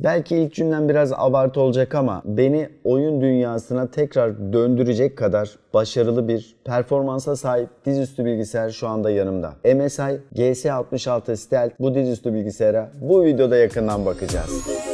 Belki ilk cümlem biraz abartı olacak ama beni oyun dünyasına tekrar döndürecek kadar başarılı bir performansa sahip dizüstü bilgisayar şu anda yanımda. MSI GS66 Stealth bu dizüstü bilgisayara bu videoda yakından bakacağız.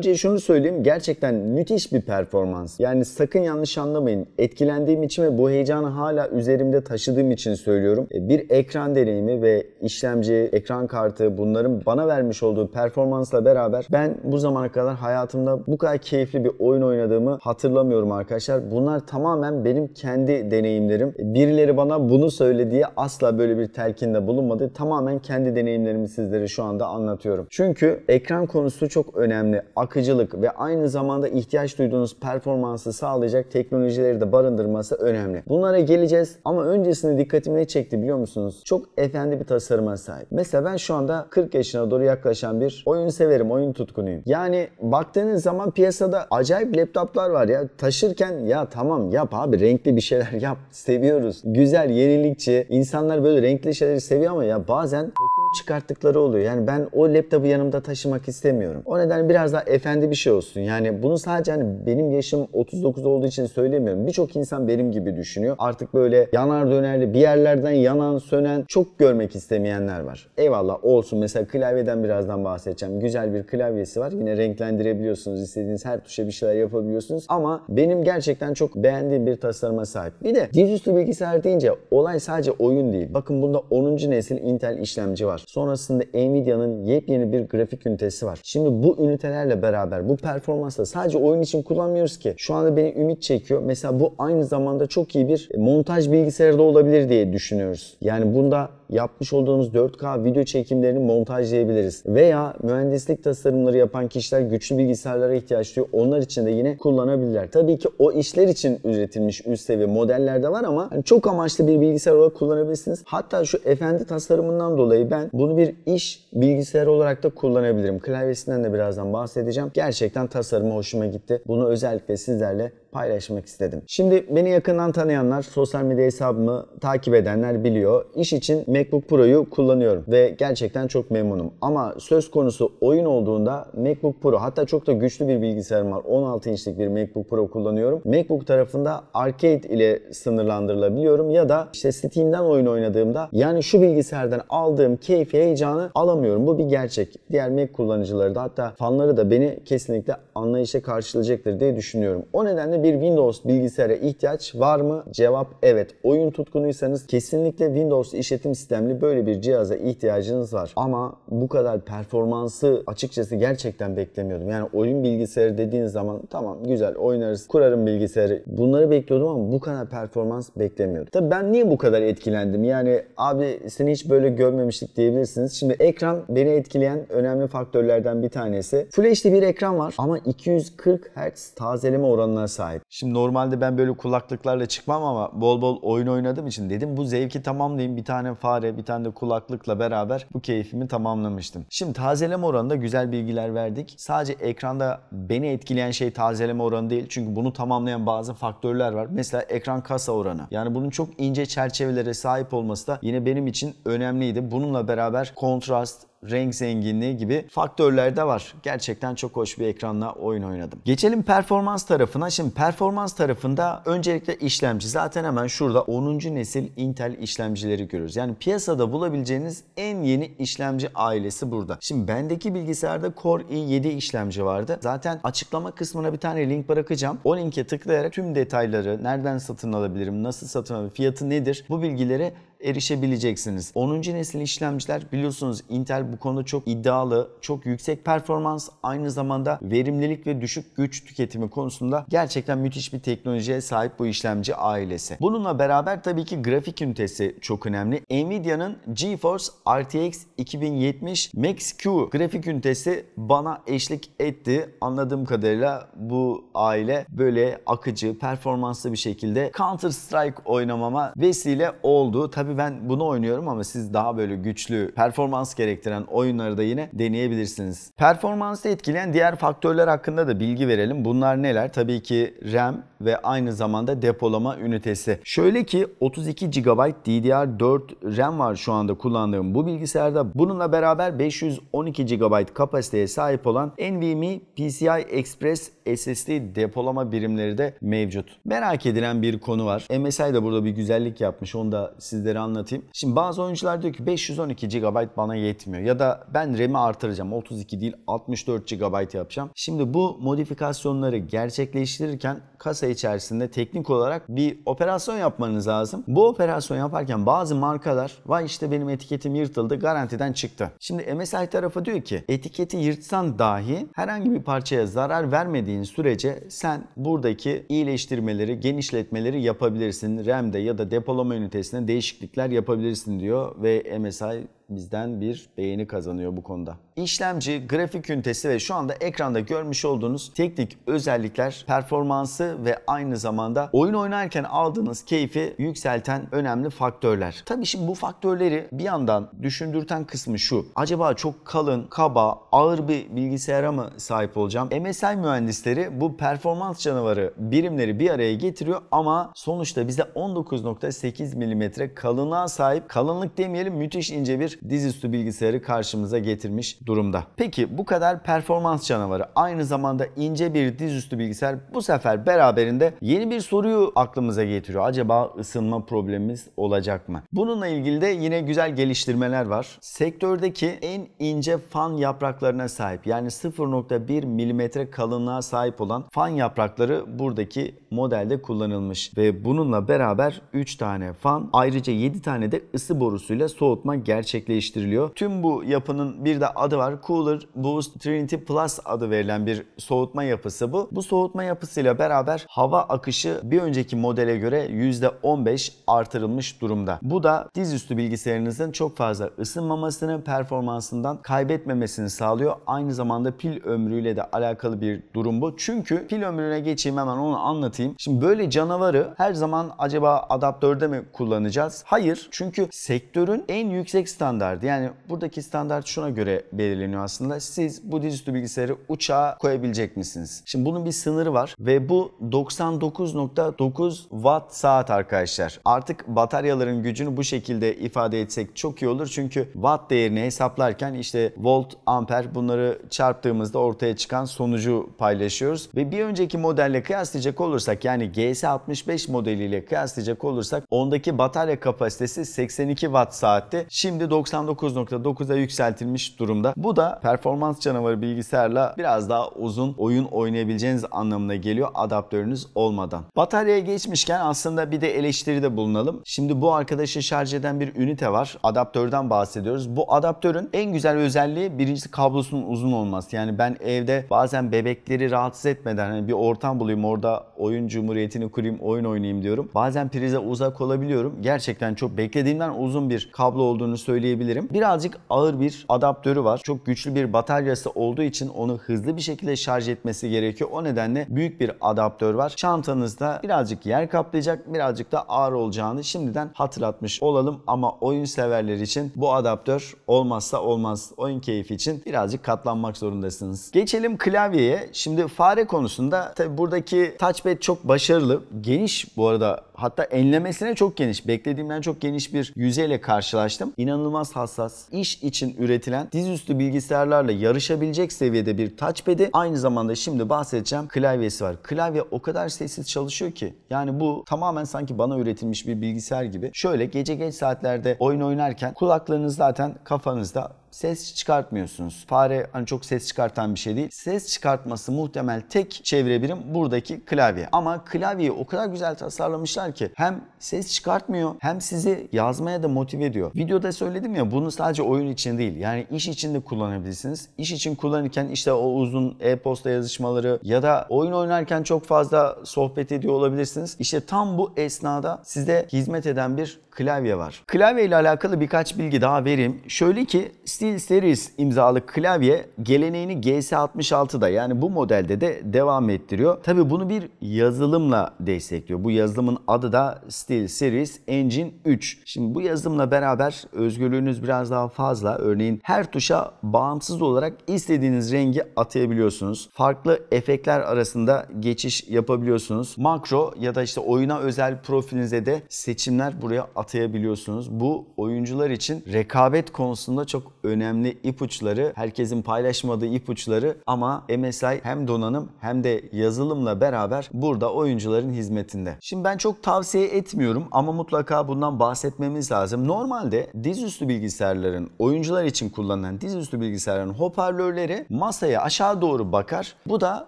önce şunu söyleyeyim. Gerçekten müthiş bir performans. Yani sakın yanlış anlamayın. Etkilendiğim için ve bu heyecanı hala üzerimde taşıdığım için söylüyorum. E, bir ekran deneyimi ve işlemci, ekran kartı bunların bana vermiş olduğu performansla beraber ben bu zamana kadar hayatımda bu kadar keyifli bir oyun oynadığımı hatırlamıyorum arkadaşlar. Bunlar tamamen benim kendi deneyimlerim. E, birileri bana bunu söyle diye asla böyle bir telkinde bulunmadı. Tamamen kendi deneyimlerimi sizlere şu anda anlatıyorum. Çünkü ekran konusu çok önemli. Ak akıcılık ve aynı zamanda ihtiyaç duyduğunuz performansı sağlayacak teknolojileri de barındırması önemli. Bunlara geleceğiz ama öncesinde dikkatimi ne çekti biliyor musunuz? Çok efendi bir tasarıma sahip. Mesela ben şu anda 40 yaşına doğru yaklaşan bir oyun severim, oyun tutkunuyum. Yani baktığınız zaman piyasada acayip laptoplar var ya. Taşırken ya tamam yap abi renkli bir şeyler yap. Seviyoruz. Güzel, yenilikçi. İnsanlar böyle renkli şeyleri seviyor ama ya bazen bok çıkarttıkları oluyor. Yani ben o laptopu yanımda taşımak istemiyorum. O nedenle biraz daha efendi bir şey olsun. Yani bunu sadece hani benim yaşım 39 olduğu için söylemiyorum. Birçok insan benim gibi düşünüyor. Artık böyle yanar dönerli bir yerlerden yanan sönen çok görmek istemeyenler var. Eyvallah olsun. Mesela klavyeden birazdan bahsedeceğim. Güzel bir klavyesi var. Yine renklendirebiliyorsunuz. istediğiniz her tuşa bir şeyler yapabiliyorsunuz. Ama benim gerçekten çok beğendiğim bir tasarıma sahip. Bir de dizüstü bilgisayar deyince olay sadece oyun değil. Bakın bunda 10. nesil Intel işlemci var var. Sonrasında Nvidia'nın yepyeni bir grafik ünitesi var. Şimdi bu ünitelerle beraber bu performansla sadece oyun için kullanmıyoruz ki. Şu anda beni ümit çekiyor. Mesela bu aynı zamanda çok iyi bir montaj bilgisayarı da olabilir diye düşünüyoruz. Yani bunda yapmış olduğumuz 4K video çekimlerini montajlayabiliriz. Veya mühendislik tasarımları yapan kişiler güçlü bilgisayarlara ihtiyaç duyuyor. Onlar için de yine kullanabilirler. Tabii ki o işler için üretilmiş üst seviye modeller de var ama hani çok amaçlı bir bilgisayar olarak kullanabilirsiniz. Hatta şu efendi tasarımından dolayı ben bunu bir iş bilgisayarı olarak da kullanabilirim. Klavyesinden de birazdan bahsedeceğim. Gerçekten tasarımı hoşuma gitti. Bunu özellikle sizlerle paylaşmak istedim. Şimdi beni yakından tanıyanlar, sosyal medya hesabımı takip edenler biliyor. İş için MacBook Pro'yu kullanıyorum ve gerçekten çok memnunum. Ama söz konusu oyun olduğunda MacBook Pro hatta çok da güçlü bir bilgisayarım var. 16 inçlik bir MacBook Pro kullanıyorum. MacBook tarafında arcade ile sınırlandırılabiliyorum ya da işte Steam'den oyun oynadığımda yani şu bilgisayardan aldığım keyfi, heyecanı alamıyorum. Bu bir gerçek. Diğer Mac kullanıcıları da hatta fanları da beni kesinlikle anlayışa karşılayacaktır diye düşünüyorum. O nedenle bir Windows bilgisayara ihtiyaç var mı? Cevap evet. Oyun tutkunuysanız kesinlikle Windows işletim sistemi sistemli böyle bir cihaza ihtiyacınız var. Ama bu kadar performansı açıkçası gerçekten beklemiyordum. Yani oyun bilgisayarı dediğiniz zaman tamam güzel oynarız, kurarım bilgisayarı. Bunları bekliyordum ama bu kadar performans beklemiyordum. Tabii ben niye bu kadar etkilendim? Yani abi seni hiç böyle görmemiştik diyebilirsiniz. Şimdi ekran beni etkileyen önemli faktörlerden bir tanesi. Full HD bir ekran var ama 240 Hz tazeleme oranına sahip. Şimdi normalde ben böyle kulaklıklarla çıkmam ama bol bol oyun oynadığım için dedim bu zevki tamamlayayım bir tane fare fare, bir tane de kulaklıkla beraber bu keyfimi tamamlamıştım. Şimdi tazeleme oranında güzel bilgiler verdik. Sadece ekranda beni etkileyen şey tazeleme oranı değil. Çünkü bunu tamamlayan bazı faktörler var. Mesela ekran kasa oranı. Yani bunun çok ince çerçevelere sahip olması da yine benim için önemliydi. Bununla beraber kontrast, renk zenginliği gibi faktörler de var. Gerçekten çok hoş bir ekranla oyun oynadım. Geçelim performans tarafına. Şimdi performans tarafında öncelikle işlemci. Zaten hemen şurada 10. nesil Intel işlemcileri görüyoruz. Yani piyasada bulabileceğiniz en yeni işlemci ailesi burada. Şimdi bendeki bilgisayarda Core i7 işlemci vardı. Zaten açıklama kısmına bir tane link bırakacağım. O linke tıklayarak tüm detayları, nereden satın alabilirim, nasıl satın alabilirim, fiyatı nedir bu bilgileri erişebileceksiniz. 10. nesil işlemciler biliyorsunuz Intel bu konuda çok iddialı, çok yüksek performans aynı zamanda verimlilik ve düşük güç tüketimi konusunda gerçekten müthiş bir teknolojiye sahip bu işlemci ailesi. Bununla beraber tabii ki grafik ünitesi çok önemli. Nvidia'nın GeForce RTX 2070 Max-Q grafik ünitesi bana eşlik etti. Anladığım kadarıyla bu aile böyle akıcı, performanslı bir şekilde Counter Strike oynamama vesile oldu. Tabii abi ben bunu oynuyorum ama siz daha böyle güçlü performans gerektiren oyunları da yine deneyebilirsiniz. Performansı etkileyen diğer faktörler hakkında da bilgi verelim. Bunlar neler? Tabii ki RAM ve aynı zamanda depolama ünitesi. Şöyle ki 32 GB DDR4 RAM var şu anda kullandığım bu bilgisayarda. Bununla beraber 512 GB kapasiteye sahip olan NVMe PCI Express SSD depolama birimleri de mevcut. Merak edilen bir konu var. MSI de burada bir güzellik yapmış. Onu da sizlere anlatayım. Şimdi bazı oyuncular diyor ki 512 GB bana yetmiyor. Ya da ben RAM'i artıracağım. 32 değil 64 GB yapacağım. Şimdi bu modifikasyonları gerçekleştirirken kasa içerisinde teknik olarak bir operasyon yapmanız lazım. Bu operasyon yaparken bazı markalar vay işte benim etiketim yırtıldı garantiden çıktı. Şimdi MSI tarafı diyor ki etiketi yırtsan dahi herhangi bir parçaya zarar vermediğin etmediğin sürece sen buradaki iyileştirmeleri, genişletmeleri yapabilirsin. RAM'de ya da depolama ünitesine değişiklikler yapabilirsin diyor ve MSI bizden bir beğeni kazanıyor bu konuda. İşlemci, grafik ünitesi ve şu anda ekranda görmüş olduğunuz teknik özellikler performansı ve aynı zamanda oyun oynarken aldığınız keyfi yükselten önemli faktörler. Tabii şimdi bu faktörleri bir yandan düşündürten kısmı şu. Acaba çok kalın, kaba, ağır bir bilgisayara mı sahip olacağım? MSI mühendisleri bu performans canavarı birimleri bir araya getiriyor ama sonuçta bize 19.8 mm kalınlığa sahip kalınlık demeyelim müthiş ince bir dizüstü bilgisayarı karşımıza getirmiş durumda. Peki bu kadar performans canavarı aynı zamanda ince bir dizüstü bilgisayar bu sefer beraberinde yeni bir soruyu aklımıza getiriyor. Acaba ısınma problemimiz olacak mı? Bununla ilgili de yine güzel geliştirmeler var. Sektördeki en ince fan yapraklarına sahip yani 0.1 milimetre kalınlığa sahip olan fan yaprakları buradaki modelde kullanılmış ve bununla beraber 3 tane fan ayrıca 7 tane de ısı borusuyla soğutma gerçekleştirilmiş gerçekleştiriliyor. Tüm bu yapının bir de adı var. Cooler Boost Trinity Plus adı verilen bir soğutma yapısı bu. Bu soğutma yapısıyla beraber hava akışı bir önceki modele göre %15 artırılmış durumda. Bu da dizüstü bilgisayarınızın çok fazla ısınmamasını, performansından kaybetmemesini sağlıyor. Aynı zamanda pil ömrüyle de alakalı bir durum bu. Çünkü pil ömrüne geçeyim hemen onu anlatayım. Şimdi böyle canavarı her zaman acaba adaptörde mi kullanacağız? Hayır. Çünkü sektörün en yüksek standartı standardı. Yani buradaki standart şuna göre belirleniyor aslında. Siz bu dizüstü bilgisayarı uçağa koyabilecek misiniz? Şimdi bunun bir sınırı var ve bu 99.9 watt saat arkadaşlar. Artık bataryaların gücünü bu şekilde ifade etsek çok iyi olur. Çünkü watt değerini hesaplarken işte volt, amper bunları çarptığımızda ortaya çıkan sonucu paylaşıyoruz. Ve bir önceki modelle kıyaslayacak olursak yani GS65 modeliyle kıyaslayacak olursak ondaki batarya kapasitesi 82 watt saatti. Şimdi 90 %99.9'a yükseltilmiş durumda. Bu da performans canavarı bilgisayarla biraz daha uzun oyun oynayabileceğiniz anlamına geliyor adaptörünüz olmadan. Bataryaya geçmişken aslında bir de eleştiride bulunalım. Şimdi bu arkadaşı şarj eden bir ünite var. Adaptörden bahsediyoruz. Bu adaptörün en güzel özelliği birincisi kablosunun uzun olması. Yani ben evde bazen bebekleri rahatsız etmeden hani bir ortam bulayım orada oyun cumhuriyetini kurayım oyun oynayayım diyorum. Bazen prize uzak olabiliyorum. Gerçekten çok beklediğimden uzun bir kablo olduğunu söyleyeyim söyleyebilirim. Birazcık ağır bir adaptörü var. Çok güçlü bir bataryası olduğu için onu hızlı bir şekilde şarj etmesi gerekiyor. O nedenle büyük bir adaptör var. Çantanızda birazcık yer kaplayacak, birazcık da ağır olacağını şimdiden hatırlatmış olalım ama oyun severler için bu adaptör olmazsa olmaz. Oyun keyfi için birazcık katlanmak zorundasınız. Geçelim klavyeye. Şimdi fare konusunda tabi buradaki touchpad çok başarılı. Geniş bu arada hatta enlemesine çok geniş, beklediğimden çok geniş bir yüzeyle karşılaştım. İnanılmaz hassas, iş için üretilen dizüstü bilgisayarlarla yarışabilecek seviyede bir touchpad'i aynı zamanda şimdi bahsedeceğim klavyesi var. Klavye o kadar sessiz çalışıyor ki yani bu tamamen sanki bana üretilmiş bir bilgisayar gibi. Şöyle gece geç saatlerde oyun oynarken kulaklarınız zaten kafanızda ses çıkartmıyorsunuz. Fare hani çok ses çıkartan bir şey değil. Ses çıkartması muhtemel tek çevre birim buradaki klavye. Ama klavyeyi o kadar güzel tasarlamışlar ki hem ses çıkartmıyor hem sizi yazmaya da motive ediyor. Videoda söyledim ya bunu sadece oyun için değil yani iş için de kullanabilirsiniz. İş için kullanırken işte o uzun e-posta yazışmaları ya da oyun oynarken çok fazla sohbet ediyor olabilirsiniz. İşte tam bu esnada size hizmet eden bir klavye var. Klavye ile alakalı birkaç bilgi daha vereyim. Şöyle ki SteelSeries imzalı klavye geleneğini GS66'da yani bu modelde de devam ettiriyor. Tabi bunu bir yazılımla destekliyor. Bu yazılımın adı da SteelSeries Engine 3. Şimdi bu yazılımla beraber özgürlüğünüz biraz daha fazla. Örneğin her tuşa bağımsız olarak istediğiniz rengi atayabiliyorsunuz. Farklı efektler arasında geçiş yapabiliyorsunuz. Makro ya da işte oyuna özel profilinize de seçimler buraya atabiliyorsunuz atayabiliyorsunuz. Bu oyuncular için rekabet konusunda çok önemli ipuçları, herkesin paylaşmadığı ipuçları ama MSI hem donanım hem de yazılımla beraber burada oyuncuların hizmetinde. Şimdi ben çok tavsiye etmiyorum ama mutlaka bundan bahsetmemiz lazım. Normalde dizüstü bilgisayarların oyuncular için kullanılan dizüstü bilgisayarların hoparlörleri masaya aşağı doğru bakar. Bu da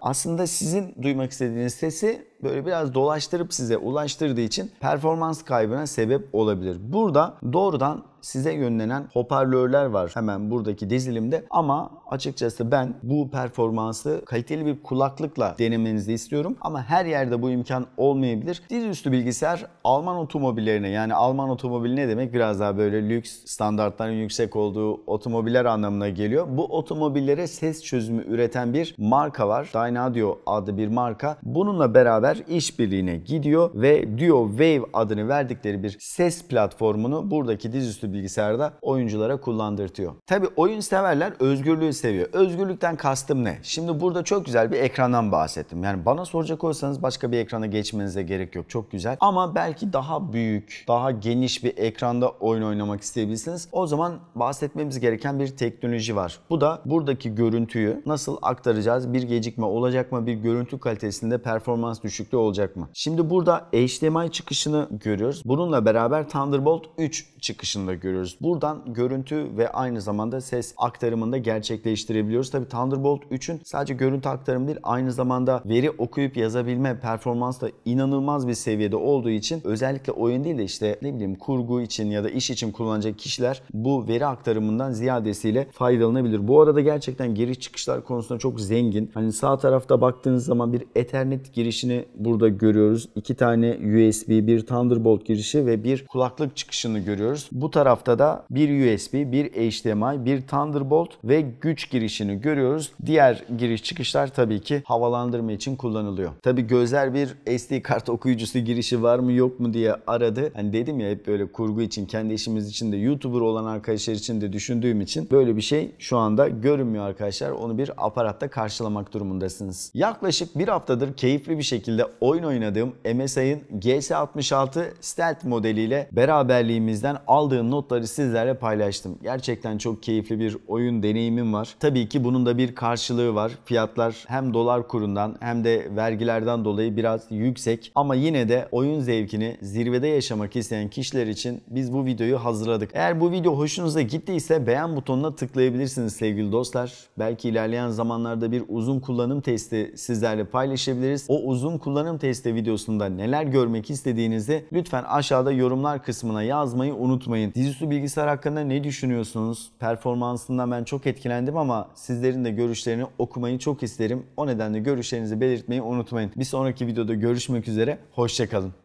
aslında sizin duymak istediğiniz sesi böyle biraz dolaştırıp size ulaştırdığı için performans kaybına sebep olabilir olabilir. Burada doğrudan size yönlenen hoparlörler var hemen buradaki dizilimde. Ama açıkçası ben bu performansı kaliteli bir kulaklıkla denemenizi istiyorum. Ama her yerde bu imkan olmayabilir. Dizüstü bilgisayar Alman otomobillerine yani Alman otomobili ne demek? Biraz daha böyle lüks standartların yüksek olduğu otomobiller anlamına geliyor. Bu otomobillere ses çözümü üreten bir marka var. Dynadio adı bir marka. Bununla beraber işbirliğine gidiyor ve Duo Wave adını verdikleri bir ses platformunu buradaki dizüstü bilgisayarda oyunculara kullandırtıyor. Tabi oyun severler özgürlüğü seviyor. Özgürlükten kastım ne? Şimdi burada çok güzel bir ekrandan bahsettim. Yani bana soracak olsanız başka bir ekrana geçmenize gerek yok. Çok güzel. Ama belki daha büyük, daha geniş bir ekranda oyun oynamak isteyebilirsiniz. O zaman bahsetmemiz gereken bir teknoloji var. Bu da buradaki görüntüyü nasıl aktaracağız? Bir gecikme olacak mı? Bir görüntü kalitesinde performans düşüklüğü olacak mı? Şimdi burada HDMI çıkışını görüyoruz. Bununla beraber Thunderbolt 3 çıkışını da görüyoruz. Buradan görüntü ve aynı zamanda ses aktarımını da gerçekleştirebiliyoruz. Tabii Thunderbolt 3'ün sadece görüntü aktarımı değil aynı zamanda veri okuyup yazabilme performans da inanılmaz bir seviyede olduğu için özellikle oyun değil de işte ne bileyim kurgu için ya da iş için kullanacak kişiler bu veri aktarımından ziyadesiyle faydalanabilir. Bu arada gerçekten giriş çıkışlar konusunda çok zengin. Hani sağ tarafta baktığınız zaman bir Ethernet girişini burada görüyoruz. İki tane USB, bir Thunderbolt girişi ve bir kulaklık çıkışını görüyoruz. Bu taraf tarafta bir USB, bir HDMI, bir Thunderbolt ve güç girişini görüyoruz. Diğer giriş çıkışlar tabii ki havalandırma için kullanılıyor. Tabii gözler bir SD kart okuyucusu girişi var mı yok mu diye aradı. Hani dedim ya hep böyle kurgu için, kendi işimiz için de YouTuber olan arkadaşlar için de düşündüğüm için böyle bir şey şu anda görünmüyor arkadaşlar. Onu bir aparatta karşılamak durumundasınız. Yaklaşık bir haftadır keyifli bir şekilde oyun oynadığım MSI'ın GS66 Stealth modeliyle beraberliğimizden aldığım not notları sizlerle paylaştım. Gerçekten çok keyifli bir oyun deneyimim var. Tabii ki bunun da bir karşılığı var. Fiyatlar hem dolar kurundan hem de vergilerden dolayı biraz yüksek ama yine de oyun zevkini zirvede yaşamak isteyen kişiler için biz bu videoyu hazırladık. Eğer bu video hoşunuza gittiyse beğen butonuna tıklayabilirsiniz sevgili dostlar. Belki ilerleyen zamanlarda bir uzun kullanım testi sizlerle paylaşabiliriz. O uzun kullanım testi videosunda neler görmek istediğinizi lütfen aşağıda yorumlar kısmına yazmayı unutmayın. Dizüstü bilgisayar hakkında ne düşünüyorsunuz? Performansından ben çok etkilendim ama sizlerin de görüşlerini okumayı çok isterim. O nedenle görüşlerinizi belirtmeyi unutmayın. Bir sonraki videoda görüşmek üzere. Hoşçakalın.